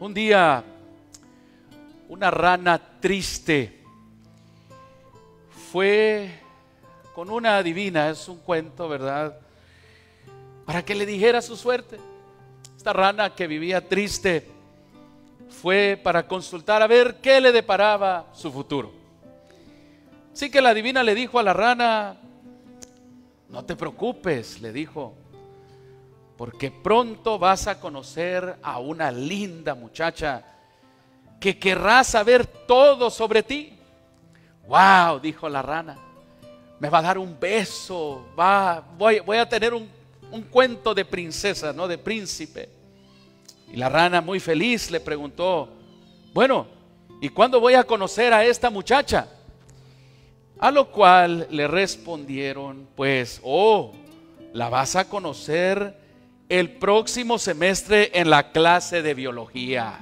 Un día, una rana triste fue con una adivina, es un cuento, ¿verdad? Para que le dijera su suerte. Esta rana que vivía triste fue para consultar a ver qué le deparaba su futuro. Así que la adivina le dijo a la rana, no te preocupes, le dijo, porque pronto vas a conocer a una linda muchacha que querrá saber todo sobre ti. ¡Wow! dijo la rana. Me va a dar un beso, va, voy, voy a tener un, un cuento de princesa, no de príncipe. Y la rana muy feliz le preguntó, bueno, ¿y cuándo voy a conocer a esta muchacha? A lo cual le respondieron, pues, oh, la vas a conocer el próximo semestre en la clase de biología,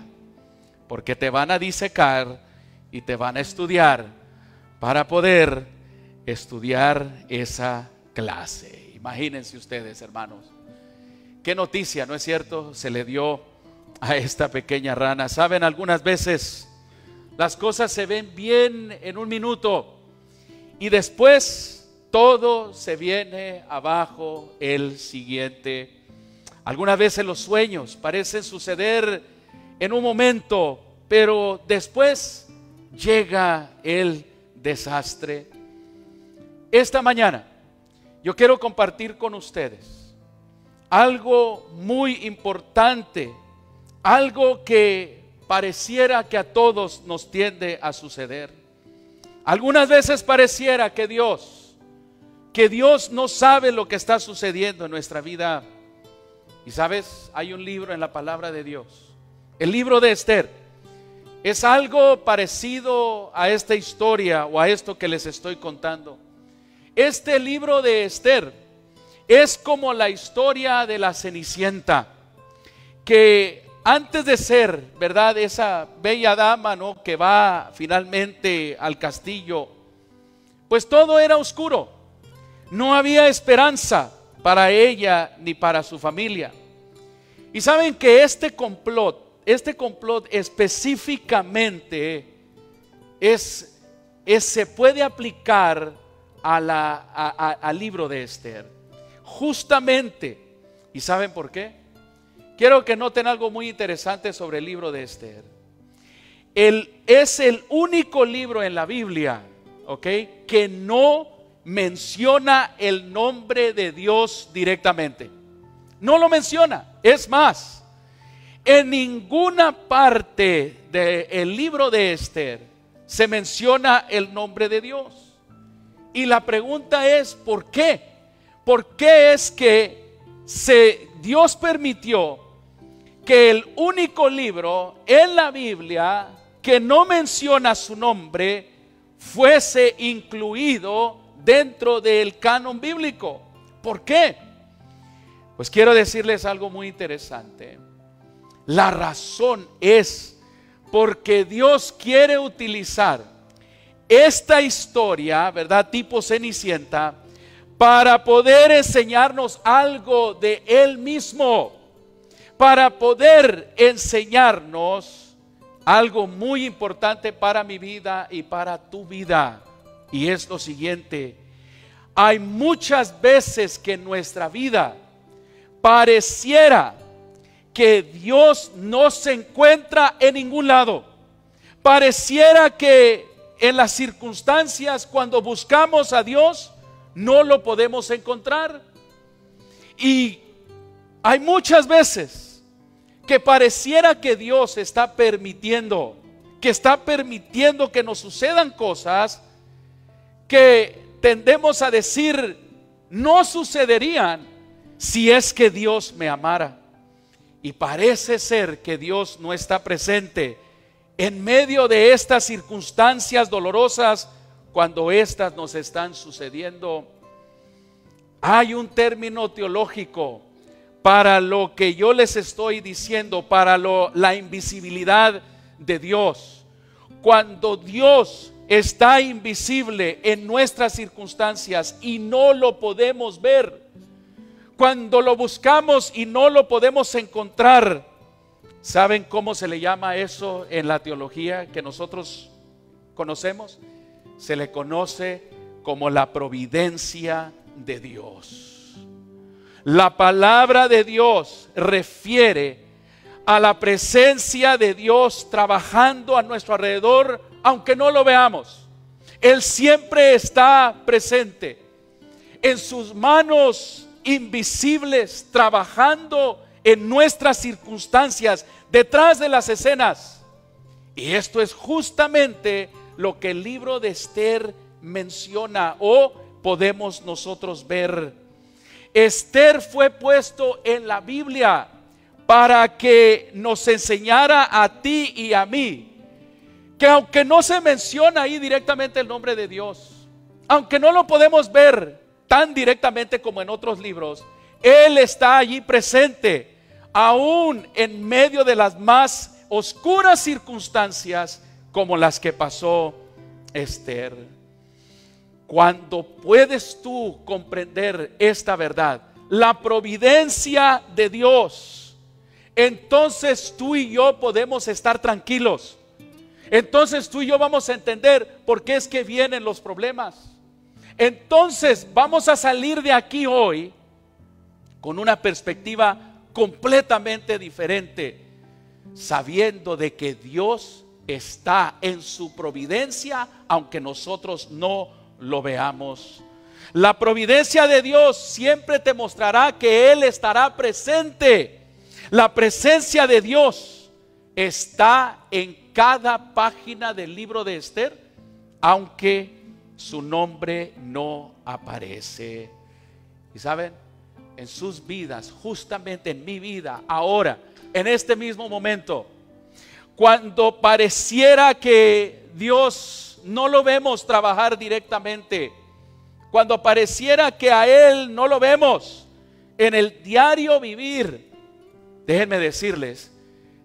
porque te van a disecar y te van a estudiar para poder estudiar esa clase. Imagínense ustedes, hermanos. Qué noticia, ¿no es cierto? Se le dio a esta pequeña rana. Saben, algunas veces las cosas se ven bien en un minuto y después todo se viene abajo el siguiente algunas veces los sueños parecen suceder en un momento, pero después llega el desastre. Esta mañana yo quiero compartir con ustedes algo muy importante, algo que pareciera que a todos nos tiende a suceder. Algunas veces pareciera que Dios, que Dios no sabe lo que está sucediendo en nuestra vida y sabes, hay un libro en la palabra de Dios. El libro de Esther es algo parecido a esta historia o a esto que les estoy contando. Este libro de Esther es como la historia de la Cenicienta, que antes de ser, ¿verdad? Esa bella dama, ¿no? Que va finalmente al castillo, pues todo era oscuro. No había esperanza para ella ni para su familia. Y saben que este complot, este complot específicamente es, se puede aplicar al libro de Esther. Justamente, ¿y saben por qué? Quiero que noten algo muy interesante sobre el libro de Esther. es el único libro en la Biblia, ¿ok? Que no menciona el nombre de Dios directamente. No lo menciona. Es más, en ninguna parte del libro de Esther se menciona el nombre de Dios. Y la pregunta es, ¿por qué? ¿Por qué es que se, Dios permitió que el único libro en la Biblia que no menciona su nombre fuese incluido dentro del canon bíblico? ¿Por qué? Pues quiero decirles algo muy interesante. La razón es porque Dios quiere utilizar esta historia, ¿verdad? Tipo Cenicienta, para poder enseñarnos algo de Él mismo, para poder enseñarnos algo muy importante para mi vida y para tu vida. Y es lo siguiente, hay muchas veces que en nuestra vida, Pareciera que Dios no se encuentra en ningún lado. Pareciera que en las circunstancias cuando buscamos a Dios no lo podemos encontrar. Y hay muchas veces que pareciera que Dios está permitiendo, que está permitiendo que nos sucedan cosas que tendemos a decir no sucederían si es que Dios me amara. Y parece ser que Dios no está presente en medio de estas circunstancias dolorosas cuando éstas nos están sucediendo. Hay un término teológico para lo que yo les estoy diciendo, para la invisibilidad de Dios. Cuando Dios está invisible en nuestras circunstancias y no lo podemos ver, cuando lo buscamos y no lo podemos encontrar, ¿saben cómo se le llama eso en la teología que nosotros conocemos? Se le conoce como la providencia de Dios. La palabra de Dios refiere a la presencia de Dios trabajando a nuestro alrededor, aunque no lo veamos. Él siempre está presente. En sus manos invisibles trabajando en nuestras circunstancias, detrás de las escenas. Y esto es justamente lo que el libro de Esther menciona o podemos nosotros ver. Esther fue puesto en la Biblia para que nos enseñara a ti y a mí que aunque no se menciona ahí directamente el nombre de Dios, aunque no lo podemos ver, directamente como en otros libros, Él está allí presente, aún en medio de las más oscuras circunstancias como las que pasó Esther. Cuando puedes tú comprender esta verdad, la providencia de Dios, entonces tú y yo podemos estar tranquilos. Entonces tú y yo vamos a entender por qué es que vienen los problemas. Entonces vamos a salir de aquí hoy con una perspectiva completamente diferente, sabiendo de que Dios está en su providencia, aunque nosotros no lo veamos. La providencia de Dios siempre te mostrará que Él estará presente. La presencia de Dios está en cada página del libro de Esther, aunque su nombre no aparece. Y saben, en sus vidas, justamente en mi vida, ahora, en este mismo momento, cuando pareciera que Dios no lo vemos trabajar directamente, cuando pareciera que a Él no lo vemos en el diario vivir, déjenme decirles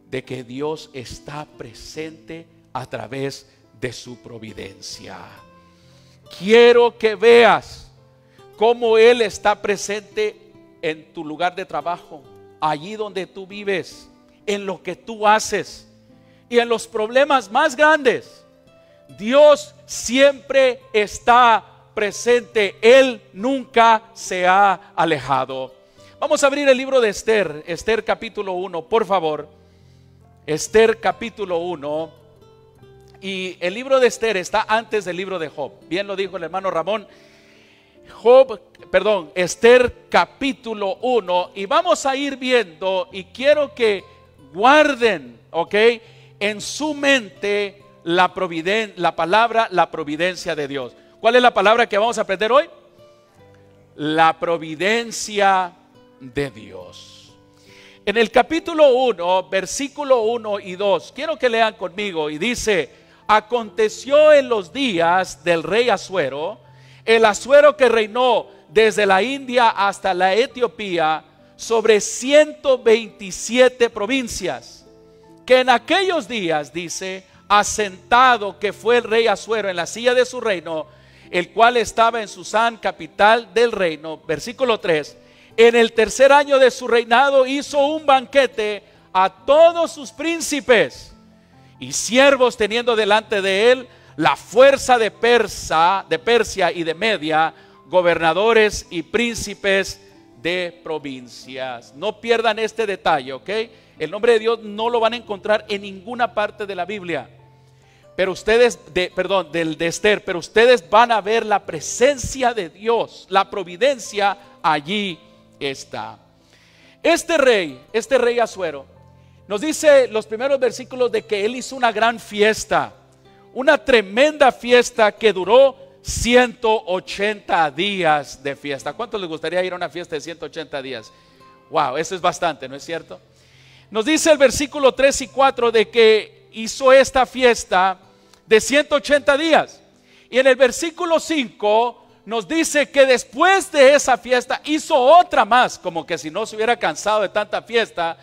de que Dios está presente a través de su providencia. Quiero que veas cómo Él está presente en tu lugar de trabajo, allí donde tú vives, en lo que tú haces y en los problemas más grandes. Dios siempre está presente. Él nunca se ha alejado. Vamos a abrir el libro de Esther, Esther capítulo 1, por favor. Esther capítulo 1. Y el libro de Esther está antes del libro de Job. Bien lo dijo el hermano Ramón. Job, perdón, Esther capítulo 1. Y vamos a ir viendo y quiero que guarden, ¿ok? En su mente la, providen la palabra, la providencia de Dios. ¿Cuál es la palabra que vamos a aprender hoy? La providencia de Dios. En el capítulo 1, versículo 1 y 2, quiero que lean conmigo y dice, aconteció en los días del rey Asuero, el Asuero que reinó desde la India hasta la Etiopía, sobre 127 provincias, que en aquellos días, dice, asentado que fue el rey Asuero en la silla de su reino, el cual estaba en Susán, capital del reino, versículo 3, en el tercer año de su reinado hizo un banquete a todos sus príncipes y siervos teniendo delante de él la fuerza de Persa, de Persia y de Media, gobernadores y príncipes de provincias. No pierdan este detalle, ¿ok? El nombre de Dios no lo van a encontrar en ninguna parte de la Biblia. Pero ustedes, de, perdón, del de Esther, pero ustedes van a ver la presencia de Dios, la providencia allí está. Este rey, este rey Azuero, nos dice los primeros versículos de que él hizo una gran fiesta, una tremenda fiesta que duró 180 días de fiesta. ¿Cuántos les gustaría ir a una fiesta de 180 días? Wow, eso es bastante, ¿no es cierto? Nos dice el versículo 3 y 4 de que hizo esta fiesta de 180 días. Y en el versículo 5 nos dice que después de esa fiesta hizo otra más, como que si no se hubiera cansado de tanta fiesta,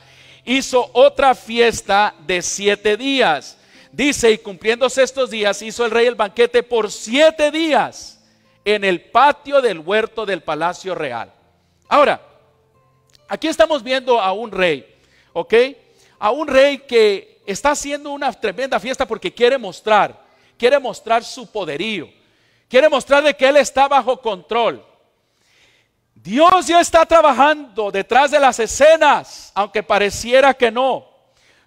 hizo otra fiesta de siete días. Dice, y cumpliéndose estos días, hizo el rey el banquete por siete días en el patio del huerto del palacio real. Ahora, aquí estamos viendo a un rey, ¿ok? A un rey que está haciendo una tremenda fiesta porque quiere mostrar, quiere mostrar su poderío, quiere mostrar de que él está bajo control. Dios ya está trabajando detrás de las escenas, aunque pareciera que no.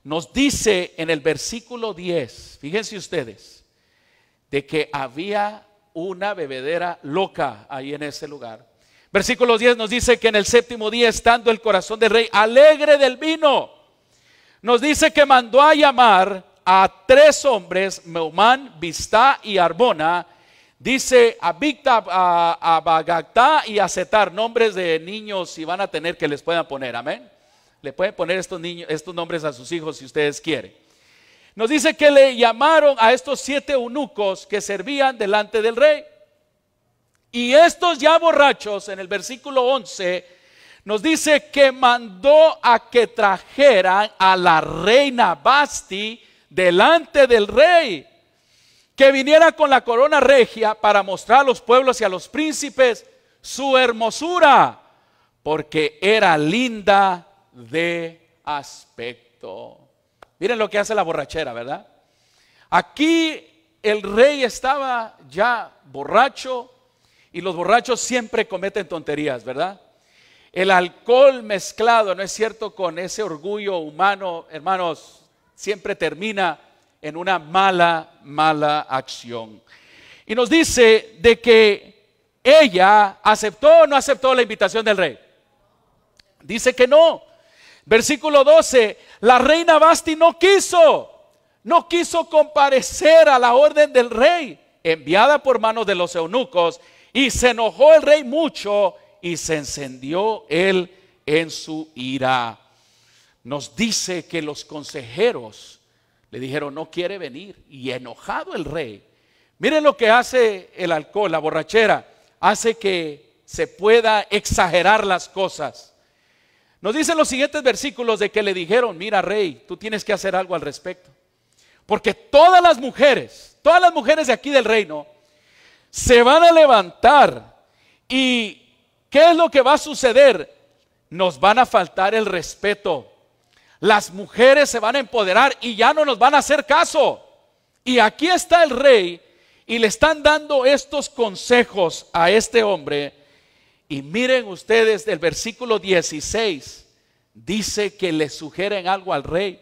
Nos dice en el versículo 10, fíjense ustedes, de que había una bebedera loca ahí en ese lugar. Versículo 10 nos dice que en el séptimo día, estando el corazón del rey alegre del vino, nos dice que mandó a llamar a tres hombres, Meumán, Vistá y Arbona, Dice a Bagactá y aceptar nombres de niños si van a tener que les puedan poner, amén. Le pueden poner estos, niños, estos nombres a sus hijos si ustedes quieren. Nos dice que le llamaron a estos siete eunucos que servían delante del rey. Y estos ya borrachos, en el versículo 11, nos dice que mandó a que trajeran a la reina Basti delante del rey que viniera con la corona regia para mostrar a los pueblos y a los príncipes su hermosura, porque era linda de aspecto. Miren lo que hace la borrachera, ¿verdad? Aquí el rey estaba ya borracho y los borrachos siempre cometen tonterías, ¿verdad? El alcohol mezclado, ¿no es cierto?, con ese orgullo humano, hermanos, siempre termina en una mala, mala acción. Y nos dice de que ella aceptó o no aceptó la invitación del rey. Dice que no. Versículo 12, la reina Basti no quiso, no quiso comparecer a la orden del rey enviada por manos de los eunucos y se enojó el rey mucho y se encendió él en su ira. Nos dice que los consejeros le dijeron, no quiere venir. Y enojado el rey. Miren lo que hace el alcohol, la borrachera. Hace que se pueda exagerar las cosas. Nos dicen los siguientes versículos de que le dijeron, mira rey, tú tienes que hacer algo al respecto. Porque todas las mujeres, todas las mujeres de aquí del reino, se van a levantar. ¿Y qué es lo que va a suceder? Nos van a faltar el respeto. Las mujeres se van a empoderar y ya no nos van a hacer caso. Y aquí está el rey y le están dando estos consejos a este hombre. Y miren ustedes del versículo 16, dice que le sugieren algo al rey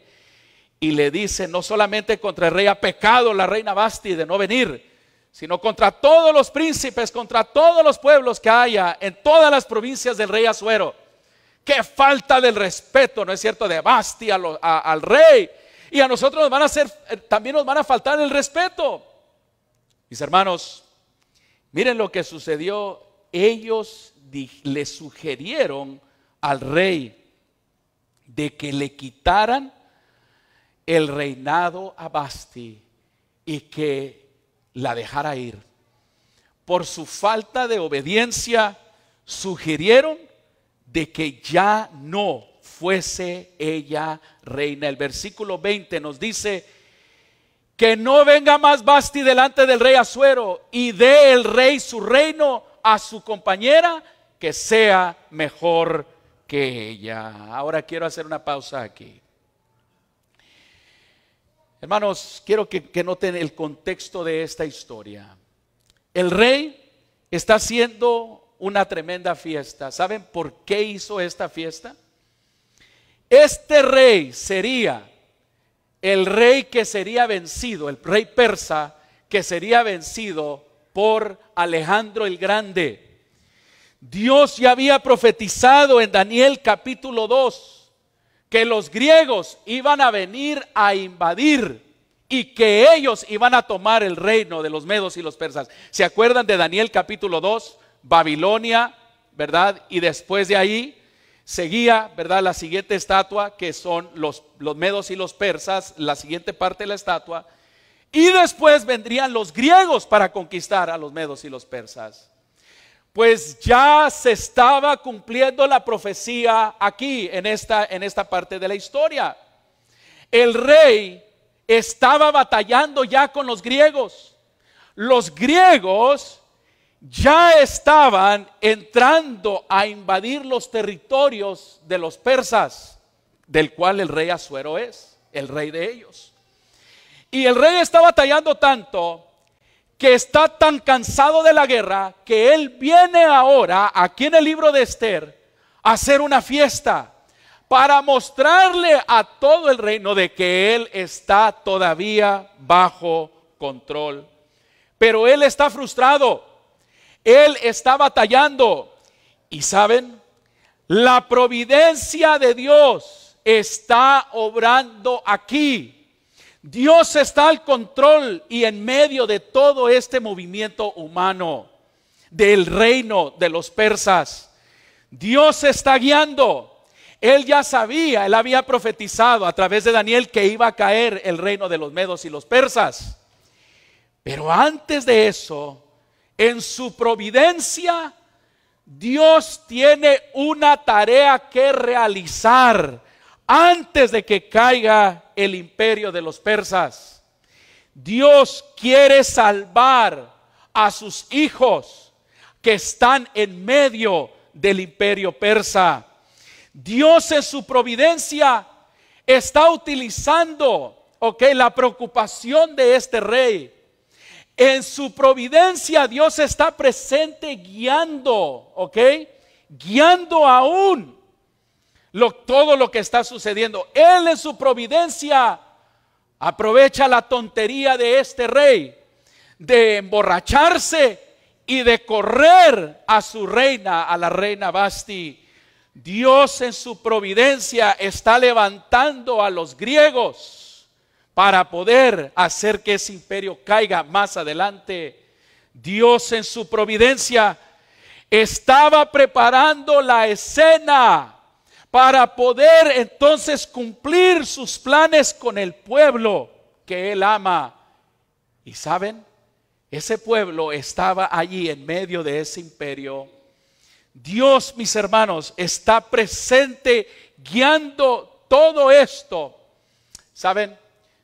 y le dice, no solamente contra el rey ha pecado la reina Basti de no venir, sino contra todos los príncipes, contra todos los pueblos que haya en todas las provincias del rey Azuero. Qué falta del respeto, ¿no es cierto?, de Basti al rey. Y a nosotros nos van a hacer, eh, también nos van a faltar el respeto. Mis hermanos, miren lo que sucedió. Ellos le sugirieron al rey de que le quitaran el reinado a Basti y que la dejara ir. Por su falta de obediencia, sugirieron de que ya no fuese ella reina. El versículo 20 nos dice, que no venga más Basti delante del rey Azuero y dé el rey su reino a su compañera que sea mejor que ella. Ahora quiero hacer una pausa aquí. Hermanos, quiero que, que noten el contexto de esta historia. El rey está siendo una tremenda fiesta. ¿Saben por qué hizo esta fiesta? Este rey sería el rey que sería vencido, el rey persa que sería vencido por Alejandro el Grande. Dios ya había profetizado en Daniel capítulo 2 que los griegos iban a venir a invadir y que ellos iban a tomar el reino de los medos y los persas. ¿Se acuerdan de Daniel capítulo 2? Babilonia, ¿verdad? Y después de ahí seguía, ¿verdad? La siguiente estatua, que son los, los medos y los persas, la siguiente parte de la estatua. Y después vendrían los griegos para conquistar a los medos y los persas. Pues ya se estaba cumpliendo la profecía aquí, en esta, en esta parte de la historia. El rey estaba batallando ya con los griegos. Los griegos ya estaban entrando a invadir los territorios de los persas, del cual el rey Asuero es, el rey de ellos. Y el rey está batallando tanto que está tan cansado de la guerra que él viene ahora, aquí en el libro de Esther, a hacer una fiesta para mostrarle a todo el reino de que él está todavía bajo control. Pero él está frustrado él está batallando. Y saben, la providencia de Dios está obrando aquí. Dios está al control y en medio de todo este movimiento humano del reino de los persas. Dios está guiando. Él ya sabía, él había profetizado a través de Daniel que iba a caer el reino de los medos y los persas. Pero antes de eso, en su providencia, Dios tiene una tarea que realizar antes de que caiga el imperio de los persas. Dios quiere salvar a sus hijos que están en medio del imperio persa. Dios en su providencia está utilizando, la preocupación de este rey en su providencia Dios está presente guiando, ¿ok? Guiando aún lo, todo lo que está sucediendo. Él en su providencia aprovecha la tontería de este rey de emborracharse y de correr a su reina, a la reina Basti. Dios en su providencia está levantando a los griegos para poder hacer que ese imperio caiga más adelante. Dios en su providencia estaba preparando la escena para poder entonces cumplir sus planes con el pueblo que él ama. Y saben, ese pueblo estaba allí en medio de ese imperio. Dios, mis hermanos, está presente guiando todo esto. ¿Saben?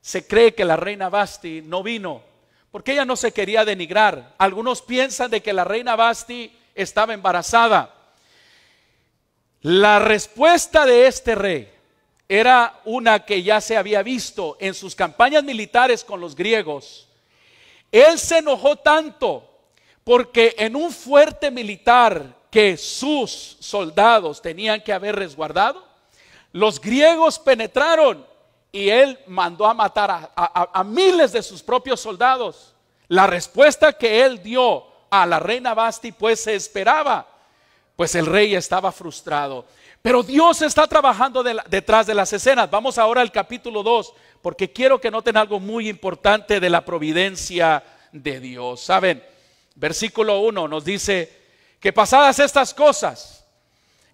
se cree que la reina Basti no vino, porque ella no se quería denigrar. Algunos piensan de que la reina Basti estaba embarazada. La respuesta de este rey era una que ya se había visto en sus campañas militares con los griegos. Él se enojó tanto porque en un fuerte militar que sus soldados tenían que haber resguardado, los griegos penetraron y él mandó a matar a, miles de sus propios soldados. La respuesta que él dio a la reina Basti pues se esperaba, pues el rey estaba frustrado. Pero Dios está trabajando detrás de las escenas. Vamos ahora al capítulo 2, porque quiero que noten algo muy importante de la providencia de Dios. Saben, versículo 1 nos dice que pasadas estas cosas,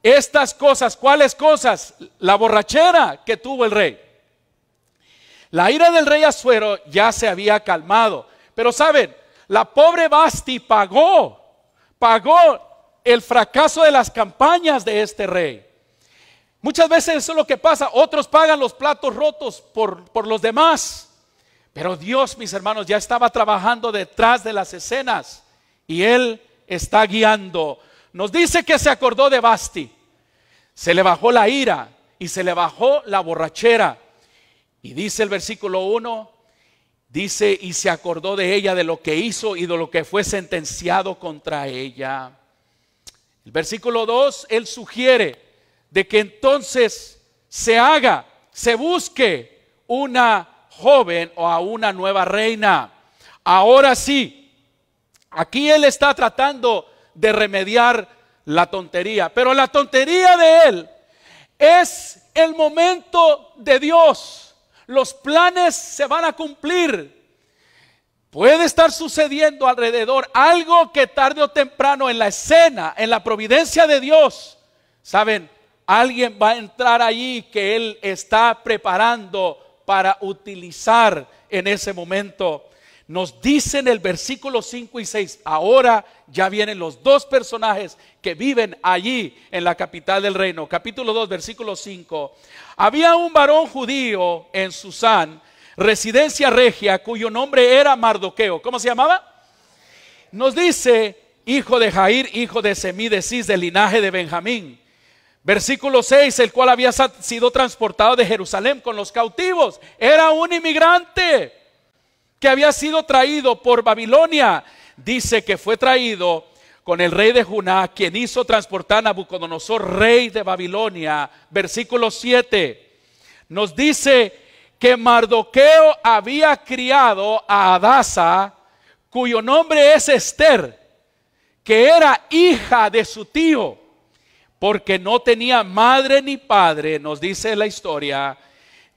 estas cosas, ¿cuáles cosas? La borrachera que tuvo el rey la ira del rey Azuero ya se había calmado. Pero saben, la pobre Basti pagó, pagó el fracaso de las campañas de este rey. Muchas veces eso es lo que pasa. Otros pagan los platos rotos por, por los demás. Pero Dios, mis hermanos, ya estaba trabajando detrás de las escenas y Él está guiando. Nos dice que se acordó de Basti. Se le bajó la ira y se le bajó la borrachera. Y dice el versículo 1, dice, y se acordó de ella, de lo que hizo y de lo que fue sentenciado contra ella. El versículo 2, él sugiere de que entonces se haga, se busque una joven o a una nueva reina. Ahora sí, aquí él está tratando de remediar la tontería, pero la tontería de él es el momento de Dios. Los planes se van a cumplir. Puede estar sucediendo alrededor algo que tarde o temprano en la escena, en la providencia de Dios, saben, alguien va a entrar allí que Él está preparando para utilizar en ese momento. Nos dicen el versículo 5 y 6, ahora ya vienen los dos personajes que viven allí en la capital del reino. Capítulo 2, versículo 5. Había un varón judío en Susán, residencia regia, cuyo nombre era Mardoqueo. ¿Cómo se llamaba? Nos dice, hijo de Jair, hijo de Semí del linaje de Benjamín. Versículo 6, el cual había sido transportado de Jerusalén con los cautivos. Era un inmigrante que había sido traído por Babilonia. Dice que fue traído con el rey de Juná, quien hizo transportar a Nabucodonosor, rey de Babilonia. Versículo 7. Nos dice que Mardoqueo había criado a Adasa, cuyo nombre es Esther, que era hija de su tío, porque no tenía madre ni padre, nos dice la historia.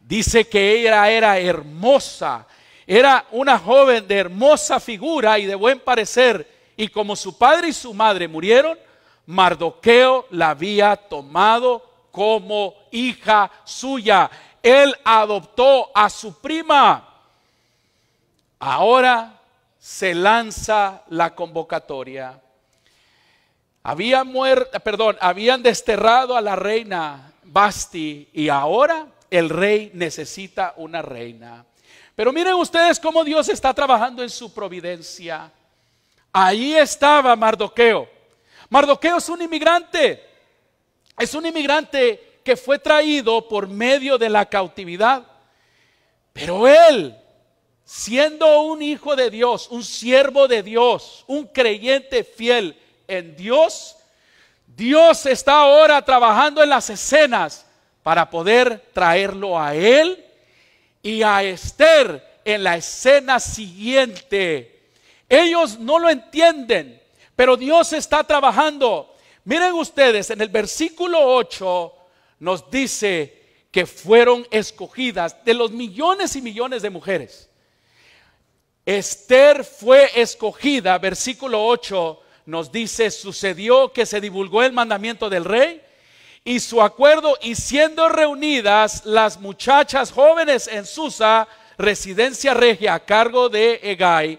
Dice que ella era hermosa, era una joven de hermosa figura y de buen parecer y como su padre y su madre murieron, Mardoqueo la había tomado como hija suya. Él adoptó a su prima. Ahora se lanza la convocatoria. Había muerto, perdón, habían desterrado a la reina Basti y ahora el rey necesita una reina. Pero miren ustedes cómo Dios está trabajando en su providencia. Ahí estaba Mardoqueo. Mardoqueo es un inmigrante. Es un inmigrante que fue traído por medio de la cautividad. Pero él, siendo un hijo de Dios, un siervo de Dios, un creyente fiel en Dios, Dios está ahora trabajando en las escenas para poder traerlo a él y a Esther en la escena siguiente ellos no lo entienden, pero Dios está trabajando. Miren ustedes, en el versículo 8 nos dice que fueron escogidas de los millones y millones de mujeres. Esther fue escogida, versículo 8 nos dice, sucedió que se divulgó el mandamiento del rey y su acuerdo y siendo reunidas las muchachas jóvenes en Susa, residencia regia a cargo de Egay,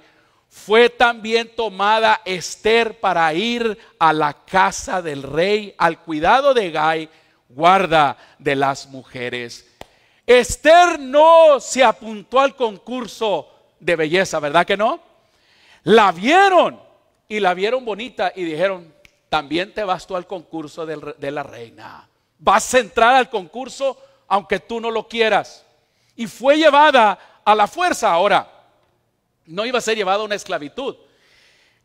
fue también tomada Esther para ir a la casa del rey, al cuidado de Gay, guarda de las mujeres. Esther no se apuntó al concurso de belleza, ¿verdad que no? La vieron y la vieron bonita y dijeron, también te vas tú al concurso de la reina. Vas a entrar al concurso aunque tú no lo quieras. Y fue llevada a la fuerza ahora no iba a ser llevada a una esclavitud.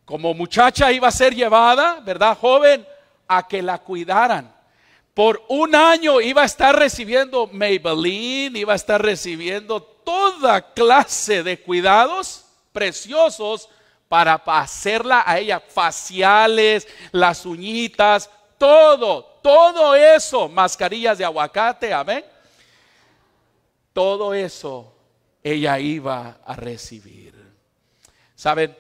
Como muchacha iba a ser llevada, ¿verdad, joven? A que la cuidaran. Por un año iba a estar recibiendo Maybelline, iba a estar recibiendo toda clase de cuidados preciosos para hacerla a ella, faciales, las uñitas, todo, todo eso, mascarillas de aguacate, amén. Todo eso ella iba a recibir. Saben,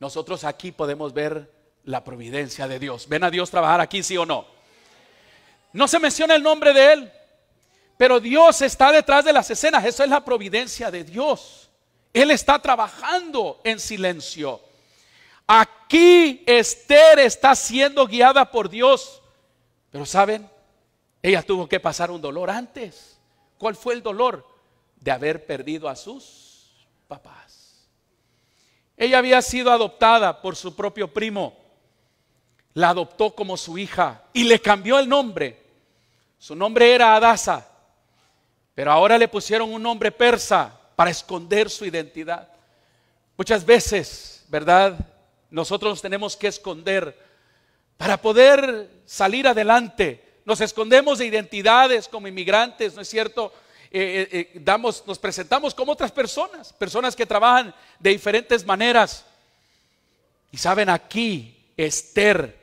nosotros aquí podemos ver la providencia de Dios. ¿Ven a Dios trabajar aquí, sí o no? No se menciona el nombre de Él, pero Dios está detrás de las escenas. Eso es la providencia de Dios. Él está trabajando en silencio. Aquí Esther está siendo guiada por Dios. Pero saben, ella tuvo que pasar un dolor antes. ¿Cuál fue el dolor? De haber perdido a sus papás. Ella había sido adoptada por su propio primo. La adoptó como su hija y le cambió el nombre. Su nombre era Adasa, pero ahora le pusieron un nombre persa para esconder su identidad. Muchas veces, ¿verdad? Nosotros tenemos que esconder para poder salir adelante. Nos escondemos de identidades como inmigrantes, ¿no es cierto? Eh, eh, eh, damos, nos presentamos como otras personas, personas que trabajan de diferentes maneras. Y saben, aquí Esther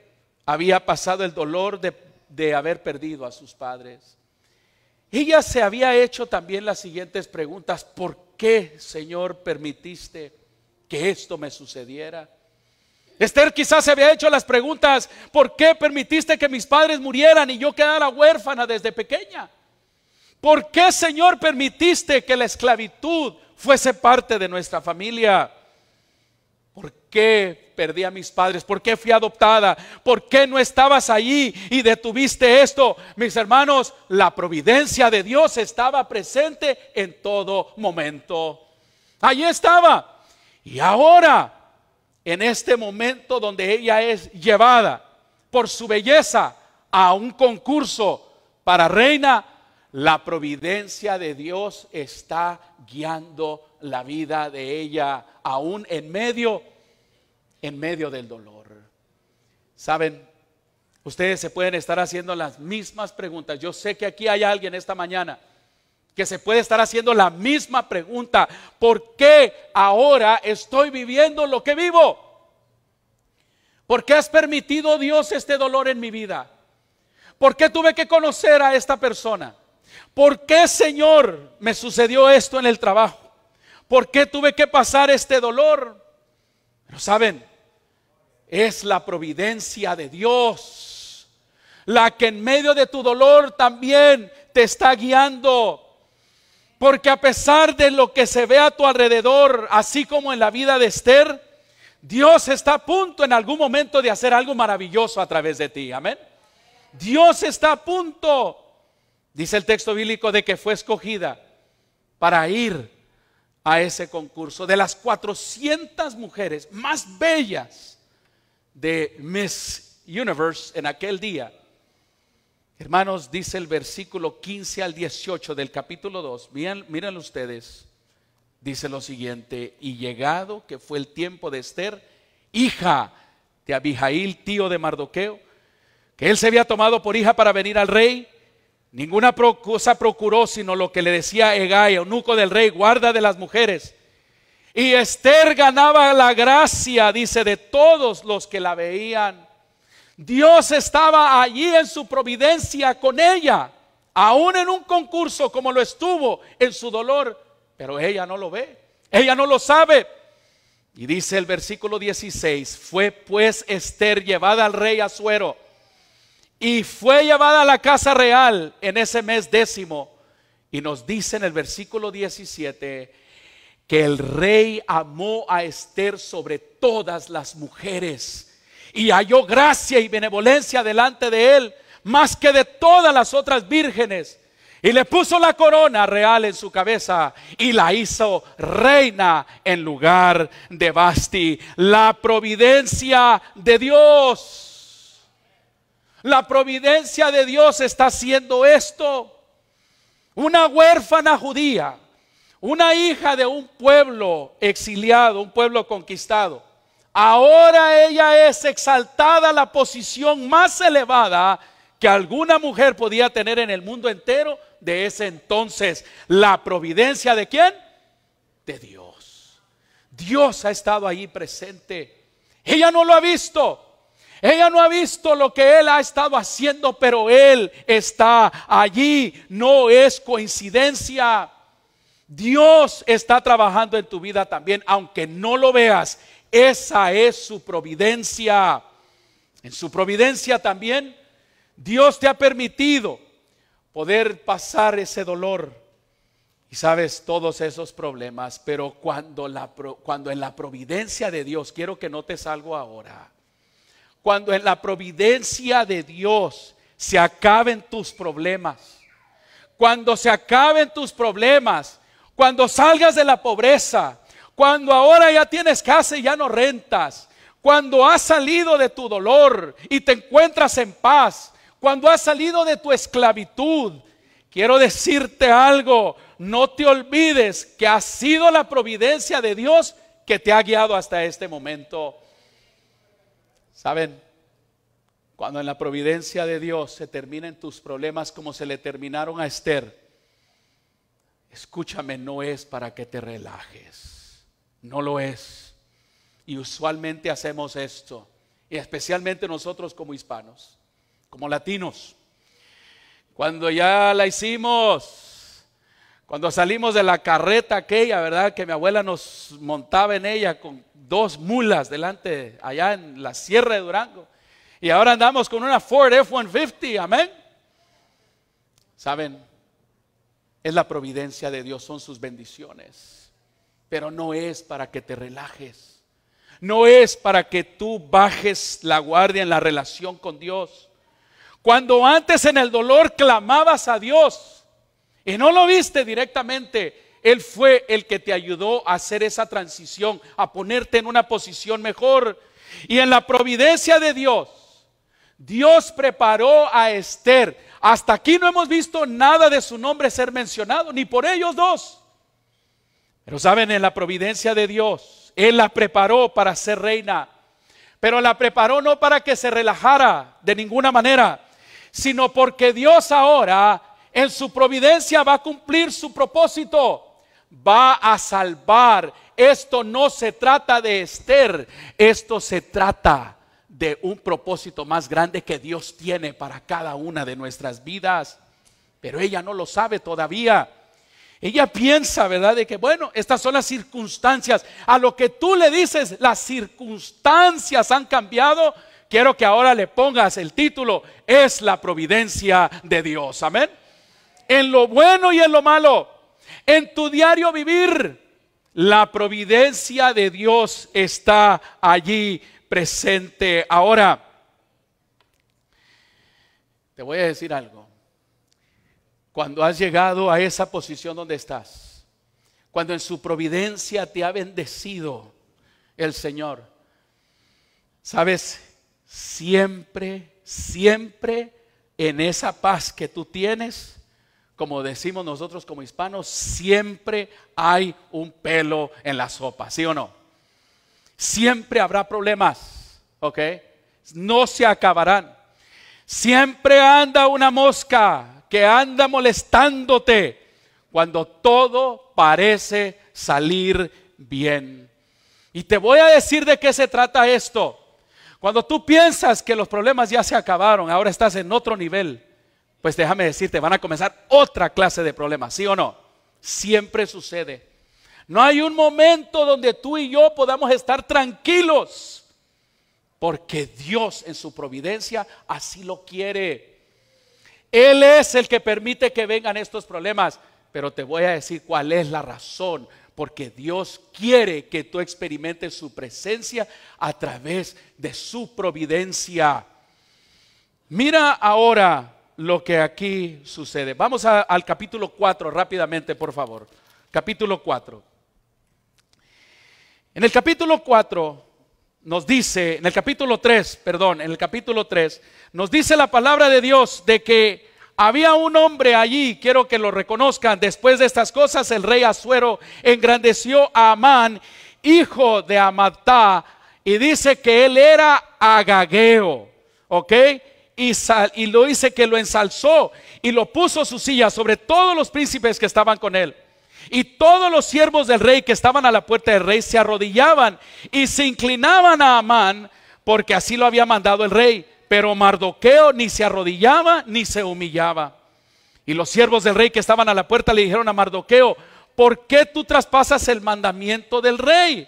había pasado el dolor de, de haber perdido a sus padres. Ella se había hecho también las siguientes preguntas. ¿Por qué, Señor, permitiste que esto me sucediera? Esther quizás se había hecho las preguntas, ¿por qué permitiste que mis padres murieran y yo quedara huérfana desde pequeña? ¿Por qué, Señor, permitiste que la esclavitud fuese parte de nuestra familia? ¿Por qué perdí a mis padres? ¿Por qué fui adoptada? ¿Por qué no estabas allí y detuviste esto? Mis hermanos, la providencia de Dios estaba presente en todo momento. Allí estaba. Y ahora, en este momento donde ella es llevada por su belleza a un concurso para reina, la providencia de Dios está guiando la vida de ella, aún en medio, en medio del dolor. Saben, ustedes se pueden estar haciendo las mismas preguntas. Yo sé que aquí hay alguien esta mañana que se puede estar haciendo la misma pregunta. ¿Por qué ahora estoy viviendo lo que vivo? ¿Por qué has permitido Dios este dolor en mi vida? ¿Por qué tuve que conocer a esta persona? ¿Por qué, Señor, me sucedió esto en el trabajo? ¿Por qué tuve que pasar este dolor? Pero saben, es la providencia de Dios, la que en medio de tu dolor también te está guiando. Porque a pesar de lo que se ve a tu alrededor, así como en la vida de Esther, Dios está a punto en algún momento de hacer algo maravilloso a través de ti. Amén. Dios está a punto. Dice el texto bíblico de que fue escogida para ir a ese concurso. De las 400 mujeres más bellas de Miss Universe en aquel día, hermanos, dice el versículo 15 al 18 del capítulo 2, miren, ustedes, dice lo siguiente, y llegado que fue el tiempo de Esther, hija de Abijail, tío de Mardoqueo, que él se había tomado por hija para venir al rey, Ninguna cosa procuró sino lo que le decía Egay, eunuco del rey, guarda de las mujeres. Y Esther ganaba la gracia, dice, de todos los que la veían. Dios estaba allí en su providencia con ella, aún en un concurso como lo estuvo en su dolor, pero ella no lo ve, ella no lo sabe. Y dice el versículo 16, fue pues Esther llevada al rey Azuero y fue llevada a la casa real en ese mes décimo. Y nos dice en el versículo 17 que el rey amó a Esther sobre todas las mujeres y halló gracia y benevolencia delante de él, más que de todas las otras vírgenes. Y le puso la corona real en su cabeza y la hizo reina en lugar de Basti. La providencia de Dios la providencia de Dios está haciendo esto. Una huérfana judía, una hija de un pueblo exiliado, un pueblo conquistado. Ahora ella es exaltada a la posición más elevada que alguna mujer podía tener en el mundo entero de ese entonces. La providencia de quién? De Dios. Dios ha estado ahí presente. Ella no lo ha visto. Ella no ha visto lo que él ha estado haciendo, pero él está allí. No es coincidencia. Dios está trabajando en tu vida también, aunque no lo veas. Esa es su providencia. En su providencia también, Dios te ha permitido poder pasar ese dolor y sabes todos esos problemas, pero cuando, la, cuando en la providencia de Dios, quiero que notes algo ahora, cuando en la providencia de Dios se acaben tus problemas. Cuando se acaben tus problemas, cuando salgas de la pobreza, cuando ahora ya tienes casa y ya no rentas, cuando has salido de tu dolor y te encuentras en paz, cuando has salido de tu esclavitud, quiero decirte algo, no te olvides que ha sido la providencia de Dios que te ha guiado hasta este momento. Saben, cuando en la providencia de Dios se terminan tus problemas como se le terminaron a Esther, escúchame, no es para que te relajes, no lo es. Y usualmente hacemos esto, y especialmente nosotros como hispanos, como latinos. Cuando ya la hicimos, cuando salimos de la carreta aquella, ¿verdad? Que mi abuela nos montaba en ella con dos mulas delante, allá en la Sierra de Durango. Y ahora andamos con una Ford F-150, amén. Saben, es la providencia de Dios, son sus bendiciones. Pero no es para que te relajes. No es para que tú bajes la guardia en la relación con Dios. Cuando antes en el dolor clamabas a Dios, y no lo viste directamente. Él fue el que te ayudó a hacer esa transición, a ponerte en una posición mejor. Y en la providencia de Dios, Dios preparó a Esther. Hasta aquí no hemos visto nada de su nombre ser mencionado, ni por ellos dos. Pero saben, en la providencia de Dios, Él la preparó para ser reina. Pero la preparó no para que se relajara de ninguna manera, sino porque Dios ahora en su providencia va a cumplir su propósito. Va a salvar. Esto no se trata de Esther. Esto se trata de un propósito más grande que Dios tiene para cada una de nuestras vidas. Pero ella no lo sabe todavía. Ella piensa, ¿verdad? De que, bueno, estas son las circunstancias. A lo que tú le dices, las circunstancias han cambiado. Quiero que ahora le pongas el título, es la providencia de Dios. Amén en lo bueno y en lo malo, en tu diario vivir. La providencia de Dios está allí presente. Ahora, te voy a decir algo. Cuando has llegado a esa posición donde estás, cuando en su providencia te ha bendecido el Señor, sabes, siempre, siempre en esa paz que tú tienes, como decimos nosotros como hispanos, siempre hay un pelo en la sopa, ¿sí o no? Siempre habrá problemas, ¿ok? No se acabarán. Siempre anda una mosca que anda molestándote cuando todo parece salir bien. Y te voy a decir de qué se trata esto. Cuando tú piensas que los problemas ya se acabaron, ahora estás en otro nivel pues déjame decirte, van a comenzar otra clase de problemas, ¿sí o no? Siempre sucede. No hay un momento donde tú y yo podamos estar tranquilos, porque Dios en su providencia así lo quiere. Él es el que permite que vengan estos problemas, pero te voy a decir cuál es la razón, porque Dios quiere que tú experimentes su presencia a través de su providencia. Mira ahora lo que aquí sucede. Vamos al capítulo 4 rápidamente, por favor. Capítulo 4. En el capítulo 4 nos dice, en el capítulo 3, perdón, en el capítulo 3, nos dice la palabra de Dios de que había un hombre allí, quiero que lo reconozcan, después de estas cosas el rey Azuero engrandeció a Amán, hijo de Amatá, y dice que él era Agagueo ¿ok? y, lo hice que lo ensalzó y lo puso su silla sobre todos los príncipes que estaban con él. Y todos los siervos del rey que estaban a la puerta del rey se arrodillaban y se inclinaban a Amán porque así lo había mandado el rey. Pero Mardoqueo ni se arrodillaba ni se humillaba. Y los siervos del rey que estaban a la puerta le dijeron a Mardoqueo, ¿por qué tú traspasas el mandamiento del rey?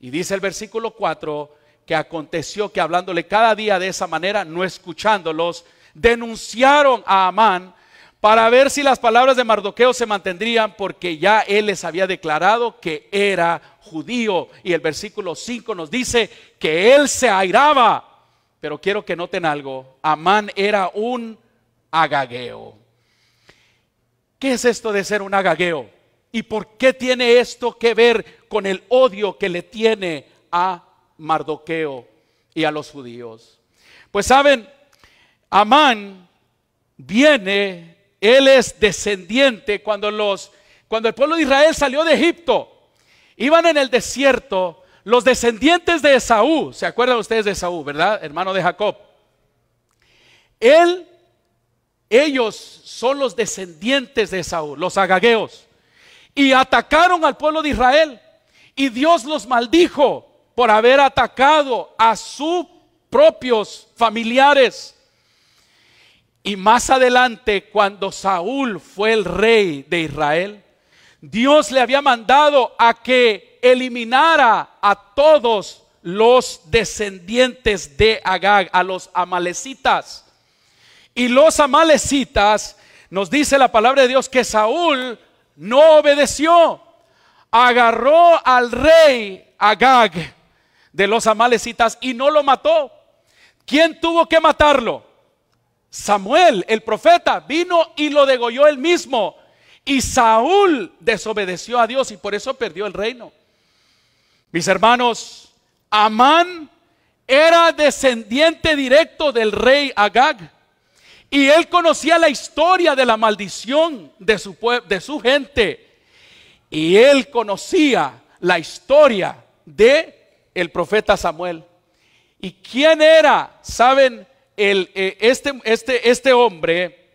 Y dice el versículo 4, que aconteció que hablándole cada día de esa manera, no escuchándolos, denunciaron a Amán para ver si las palabras de Mardoqueo se mantendrían, porque ya él les había declarado que era judío. Y el versículo 5 nos dice que él se airaba. Pero quiero que noten algo, Amán era un agagueo. ¿Qué es esto de ser un agagueo? ¿Y por qué tiene esto que ver con el odio que le tiene a Mardoqueo y a los judíos. Pues saben, Amán viene, él es descendiente cuando los cuando el pueblo de Israel salió de Egipto, iban en el desierto los descendientes de Esaú, ¿se acuerdan ustedes de Esaú, verdad? Hermano de Jacob. Él ellos son los descendientes de Esaú, los agagueos, y atacaron al pueblo de Israel y Dios los maldijo por haber atacado a sus propios familiares. Y más adelante, cuando Saúl fue el rey de Israel, Dios le había mandado a que eliminara a todos los descendientes de Agag, a los amalecitas. Y los amalecitas, nos dice la palabra de Dios que Saúl no obedeció, agarró al rey Agag de los amalecitas y no lo mató. ¿Quién tuvo que matarlo? Samuel, el profeta, vino y lo degolló él mismo. Y Saúl desobedeció a Dios y por eso perdió el reino. Mis hermanos, Amán era descendiente directo del rey Agag. Y él conocía la historia de la maldición de su, de su gente. Y él conocía la historia de el profeta Samuel. ¿Y quién era? ¿Saben? Eh, este, este, este hombre,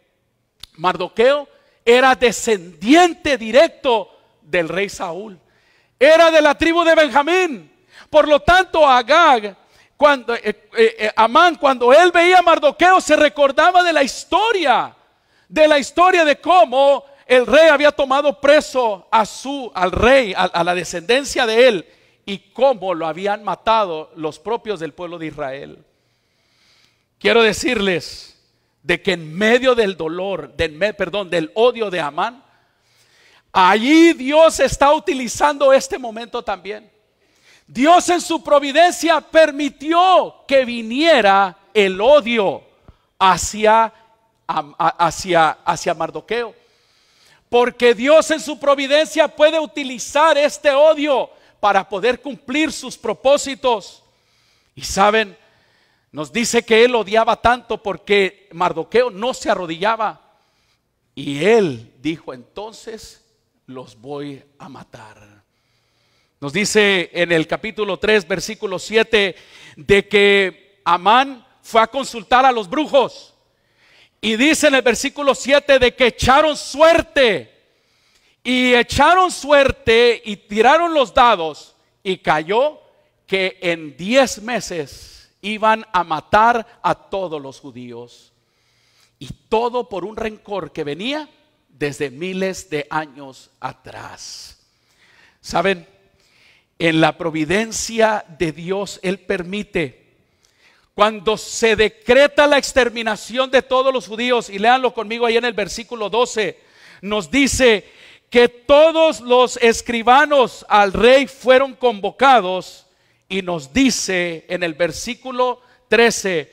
Mardoqueo, era descendiente directo del rey Saúl. Era de la tribu de Benjamín. Por lo tanto, Agag, cuando, eh, eh, Amán, cuando él veía a Mardoqueo, se recordaba de la historia, de la historia de cómo el rey había tomado preso a su, al rey, a la descendencia de él y cómo lo habían matado los propios del pueblo de Israel. Quiero decirles de que en medio del dolor, del, perdón, del odio de Amán, allí Dios está utilizando este momento también. Dios en su providencia permitió que viniera el odio hacia, hacia, hacia Mardoqueo. Porque Dios en su providencia puede utilizar este odio para poder cumplir sus propósitos. Y saben, nos dice que él odiaba tanto porque Mardoqueo no se arrodillaba. Y él dijo, entonces los voy a matar. Nos dice en el capítulo 3, versículo 7, de que Amán fue a consultar a los brujos. Y dice en el versículo 7 de que echaron suerte y echaron suerte y tiraron los dados y cayó que en diez meses iban a matar a todos los judíos. Y todo por un rencor que venía desde miles de años atrás. Saben, en la providencia de Dios Él permite, cuando se decreta la exterminación de todos los judíos, y léanlo conmigo ahí en el versículo 12, nos dice que todos los escribanos al rey fueron convocados y nos dice en el versículo 13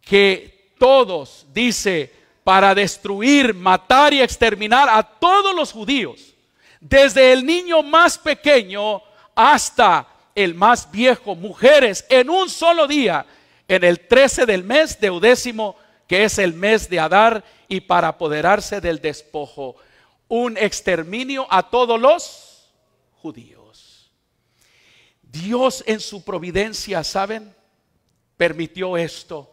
que todos, dice, para destruir, matar y exterminar a todos los judíos, desde el niño más pequeño hasta el más viejo, mujeres, en un solo día, en el 13 del mes deudécimo, que es el mes de Adar, y para apoderarse del despojo un exterminio a todos los judíos. Dios en su providencia, ¿saben? Permitió esto.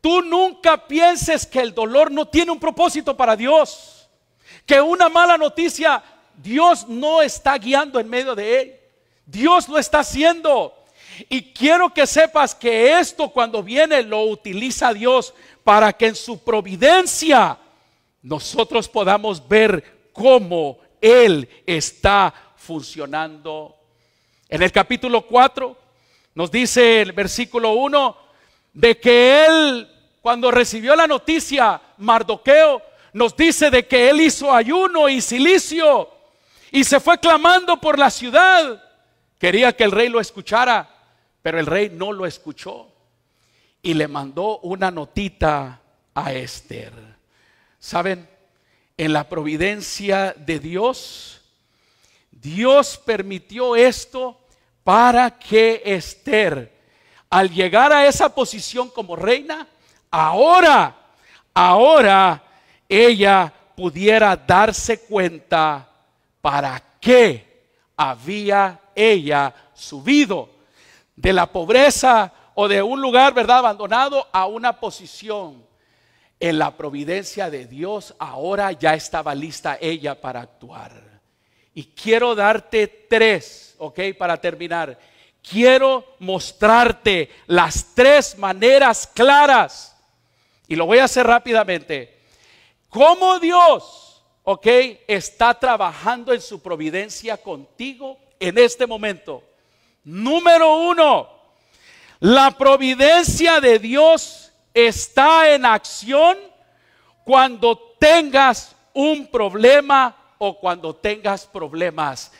Tú nunca pienses que el dolor no tiene un propósito para Dios. Que una mala noticia, Dios no está guiando en medio de él. Dios lo está haciendo. Y quiero que sepas que esto cuando viene lo utiliza Dios para que en su providencia nosotros podamos ver cómo Él está funcionando. En el capítulo 4 nos dice el versículo 1 de que Él, cuando recibió la noticia, Mardoqueo, nos dice de que Él hizo ayuno y silicio y se fue clamando por la ciudad. Quería que el rey lo escuchara, pero el rey no lo escuchó y le mandó una notita a Esther. Saben, en la providencia de Dios, Dios permitió esto para que Esther, al llegar a esa posición como reina, ahora, ahora ella pudiera darse cuenta para qué había ella subido de la pobreza o de un lugar, ¿verdad?, abandonado a una posición en la providencia de Dios ahora ya estaba lista ella para actuar. Y quiero darte tres, ¿ok? Para terminar. Quiero mostrarte las tres maneras claras. Y lo voy a hacer rápidamente. Cómo Dios, ¿ok? Está trabajando en su providencia contigo en este momento. Número uno, la providencia de Dios está en acción cuando tengas un problema o cuando tengas problemas.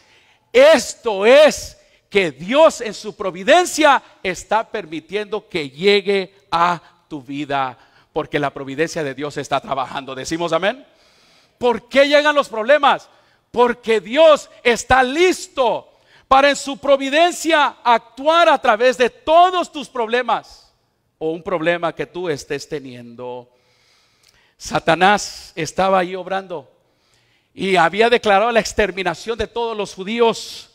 Esto es que Dios en su providencia está permitiendo que llegue a tu vida, porque la providencia de Dios está trabajando. Decimos amén. ¿Por qué llegan los problemas? Porque Dios está listo para en su providencia actuar a través de todos tus problemas un problema que tú estés teniendo. Satanás estaba ahí obrando y había declarado la exterminación de todos los judíos.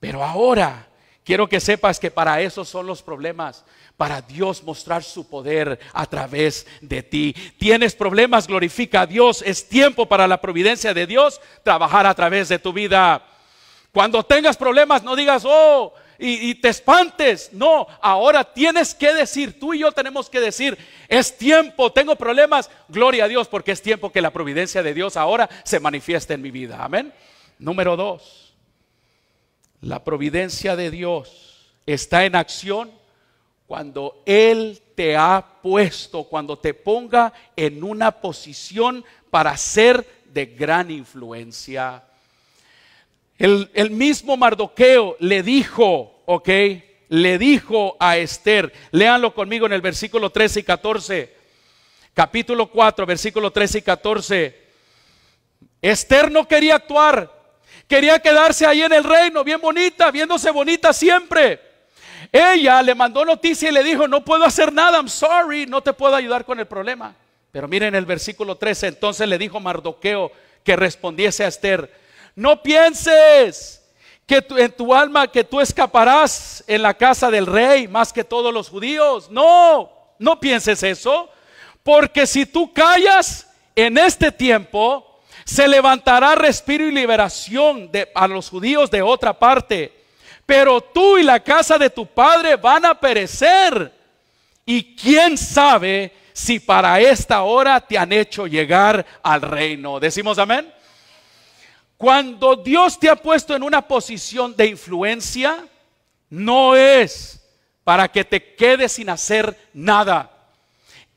Pero ahora quiero que sepas que para eso son los problemas, para Dios mostrar su poder a través de ti. Tienes problemas, glorifica a Dios. Es tiempo para la providencia de Dios trabajar a través de tu vida. Cuando tengas problemas, no digas, oh, y, te espantes. No, ahora tienes que decir, tú y yo tenemos que decir, es tiempo, tengo problemas, gloria a Dios, porque es tiempo que la providencia de Dios ahora se manifieste en mi vida. Amén. Número dos, la providencia de Dios está en acción cuando Él te ha puesto, cuando te ponga en una posición para ser de gran influencia el, mismo Mardoqueo le dijo, ok, le dijo a Esther, léanlo conmigo en el versículo 13 y 14, capítulo 4, versículo 13 y 14. Esther no quería actuar, quería quedarse ahí en el reino, bien bonita, viéndose bonita siempre. Ella le mandó noticia y le dijo, no puedo hacer nada, I'm sorry, no te puedo ayudar con el problema. Pero miren el versículo 13, entonces le dijo Mardoqueo que respondiese a Esther, no pienses que en tu alma que tú escaparás en la casa del rey más que todos los judíos. No, no pienses eso. Porque si tú callas en este tiempo, se levantará respiro y liberación de, a los judíos de otra parte. Pero tú y la casa de tu padre van a perecer. Y quién sabe si para esta hora te han hecho llegar al reino. Decimos amén. Cuando Dios te ha puesto en una posición de influencia, no es para que te quedes sin hacer nada.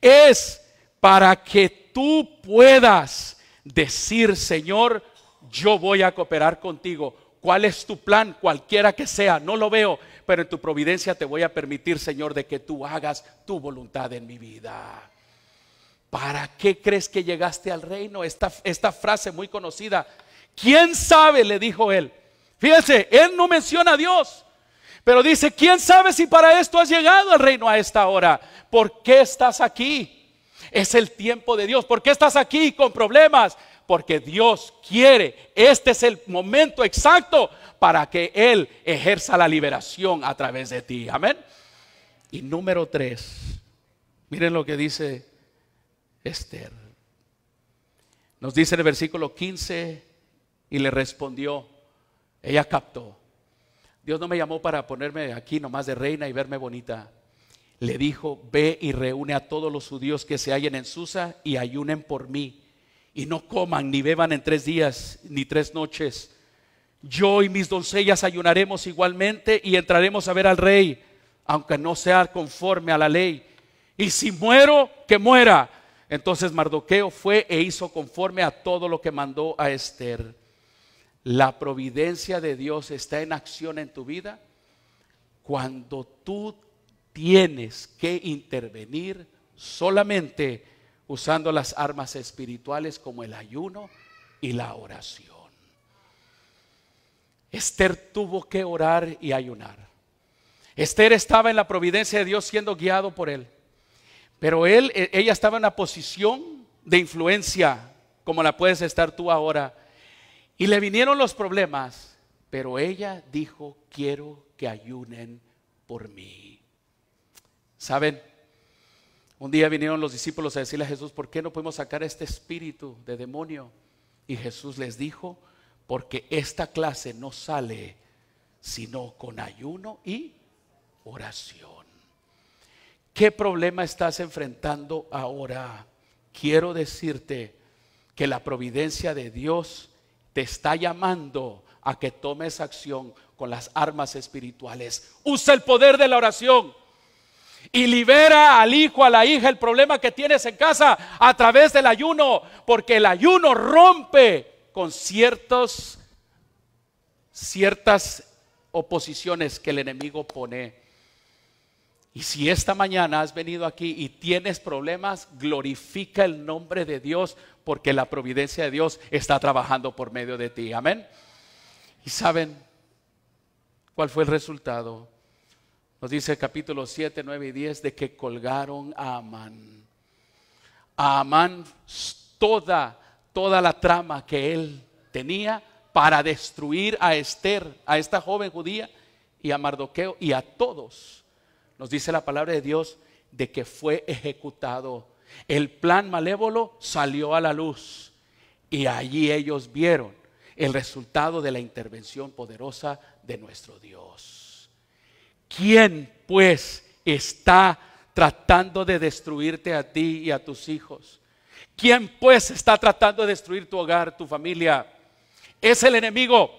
Es para que tú puedas decir, Señor, yo voy a cooperar contigo. ¿Cuál es tu plan? Cualquiera que sea, no lo veo, pero en tu providencia te voy a permitir, Señor, de que tú hagas tu voluntad en mi vida. ¿Para qué crees que llegaste al reino? Esta, esta frase muy conocida, ¿Quién sabe? le dijo él. Fíjense, él no menciona a Dios, pero dice, ¿quién sabe si para esto has llegado al reino a esta hora? ¿Por qué estás aquí? Es el tiempo de Dios. ¿Por qué estás aquí con problemas? Porque Dios quiere. Este es el momento exacto para que Él ejerza la liberación a través de ti. Amén. Y número tres, miren lo que dice Esther. Nos dice en el versículo 15 y le respondió, ella captó. Dios no me llamó para ponerme aquí nomás de reina y verme bonita. Le dijo, ve y reúne a todos los judíos que se hallen en Susa y ayunen por mí. Y no coman ni beban en tres días ni tres noches. Yo y mis doncellas ayunaremos igualmente y entraremos a ver al rey, aunque no sea conforme a la ley. Y si muero, que muera. Entonces Mardoqueo fue e hizo conforme a todo lo que mandó a Esther. La providencia de Dios está en acción en tu vida cuando tú tienes que intervenir solamente usando las armas espirituales como el ayuno y la oración. Esther tuvo que orar y ayunar. Esther estaba en la providencia de Dios siendo guiado por él. Pero él, e, ella estaba en una posición de influencia como la puedes estar tú ahora y le vinieron los problemas, pero ella dijo, quiero que ayunen por mí. ¿Saben? Un día vinieron los discípulos a decirle a Jesús, ¿por qué no podemos sacar este espíritu de demonio? Y Jesús les dijo, porque esta clase no sale sino con ayuno y oración. ¿Qué problema estás enfrentando ahora? Quiero decirte que la providencia de Dios te está llamando a que tomes acción con las armas espirituales. Usa el poder de la oración y libera al hijo, a la hija el problema que tienes en casa a través del ayuno, porque el ayuno rompe con ciertos ciertas oposiciones que el enemigo pone. Y si esta mañana has venido aquí y tienes problemas, glorifica el nombre de Dios porque la providencia de Dios está trabajando por medio de ti. Amén. Y saben cuál fue el resultado. Nos dice el capítulo 7, 9 y 10 de que colgaron a Amán. A Amán toda, toda la trama que él tenía para destruir a Esther, a esta joven judía y a Mardoqueo y a todos. Nos dice la palabra de Dios de que fue ejecutado el plan malévolo salió a la luz y allí ellos vieron el resultado de la intervención poderosa de nuestro Dios. ¿Quién pues está tratando de destruirte a ti y a tus hijos? ¿Quién pues está tratando de destruir tu hogar, tu familia? Es el enemigo.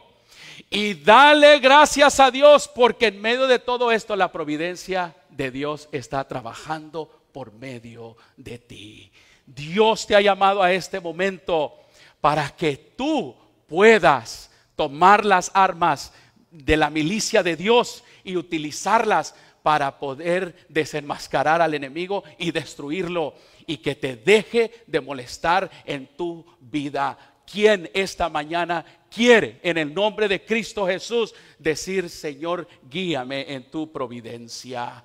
Y dale gracias a Dios porque en medio de todo esto la providencia de Dios está trabajando por medio de ti. Dios te ha llamado a este momento para que tú puedas tomar las armas de la milicia de Dios y utilizarlas para poder desenmascarar al enemigo y destruirlo y que te deje de molestar en tu vida. ¿Quién esta mañana quiere en el nombre de Cristo Jesús decir, Señor, guíame en tu providencia?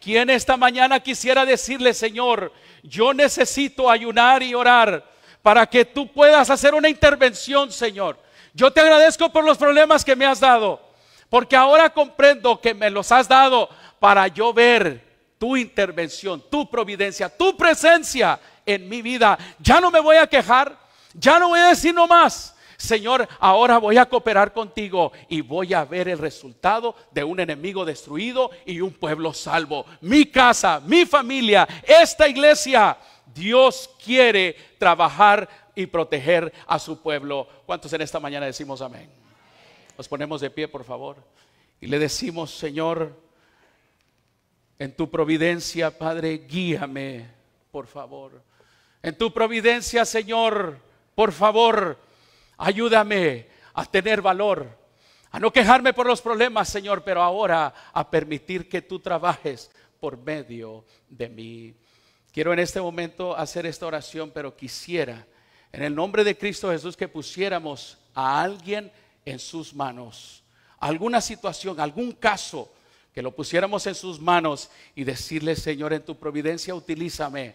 ¿Quién esta mañana quisiera decirle, Señor, yo necesito ayunar y orar para que tú puedas hacer una intervención, Señor? Yo te agradezco por los problemas que me has dado, porque ahora comprendo que me los has dado para yo ver tu intervención, tu providencia, tu presencia en mi vida. Ya no me voy a quejar, ya no voy a decir no más. Señor, ahora voy a cooperar contigo y voy a ver el resultado de un enemigo destruido y un pueblo salvo. Mi casa, mi familia, esta iglesia. Dios quiere trabajar y proteger a su pueblo. ¿Cuántos en esta mañana decimos amén? Nos ponemos de pie, por favor, y le decimos, Señor, en tu providencia, Padre, guíame, por favor. En tu providencia, Señor, por favor Ayúdame a tener valor, a no quejarme por los problemas, Señor, pero ahora a permitir que tú trabajes por medio de mí. Quiero en este momento hacer esta oración, pero quisiera, en el nombre de Cristo Jesús, que pusiéramos a alguien en sus manos, alguna situación, algún caso, que lo pusiéramos en sus manos y decirle, Señor, en tu providencia utilízame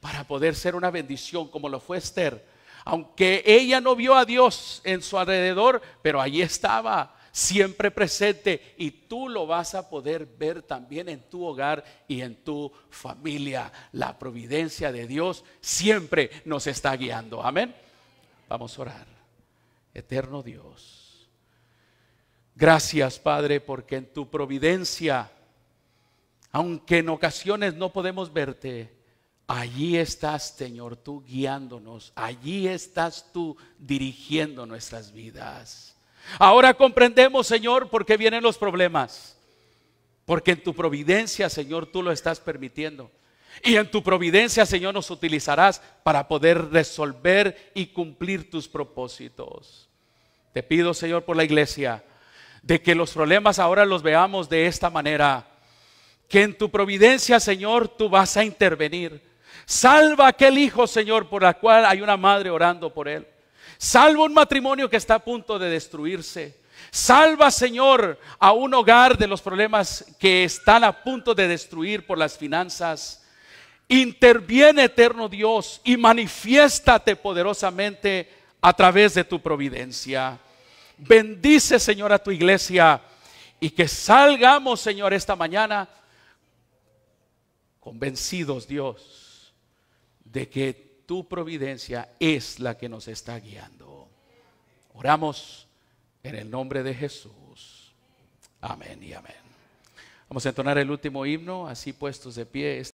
para poder ser una bendición como lo fue Esther aunque ella no vio a Dios en su alrededor, pero allí estaba, siempre presente. Y tú lo vas a poder ver también en tu hogar y en tu familia. La providencia de Dios siempre nos está guiando. Amén. Vamos a orar. Eterno Dios. Gracias Padre porque en tu providencia, aunque en ocasiones no podemos verte, Allí estás, Señor, tú guiándonos. Allí estás tú dirigiendo nuestras vidas. Ahora comprendemos, Señor, por qué vienen los problemas. Porque en tu providencia, Señor, tú lo estás permitiendo. Y en tu providencia, Señor, nos utilizarás para poder resolver y cumplir tus propósitos. Te pido, Señor, por la iglesia, de que los problemas ahora los veamos de esta manera. Que en tu providencia, Señor, tú vas a intervenir Salva aquel hijo, Señor, por la cual hay una madre orando por él. Salva un matrimonio que está a punto de destruirse. Salva, Señor, a un hogar de los problemas que están a punto de destruir por las finanzas. Interviene, eterno Dios, y manifiéstate poderosamente a través de tu providencia. Bendice, Señor, a tu iglesia y que salgamos, Señor, esta mañana convencidos, Dios de que tu providencia es la que nos está guiando. Oramos en el nombre de Jesús. Amén y amén. Vamos a entonar el último himno, así puestos de pie. Este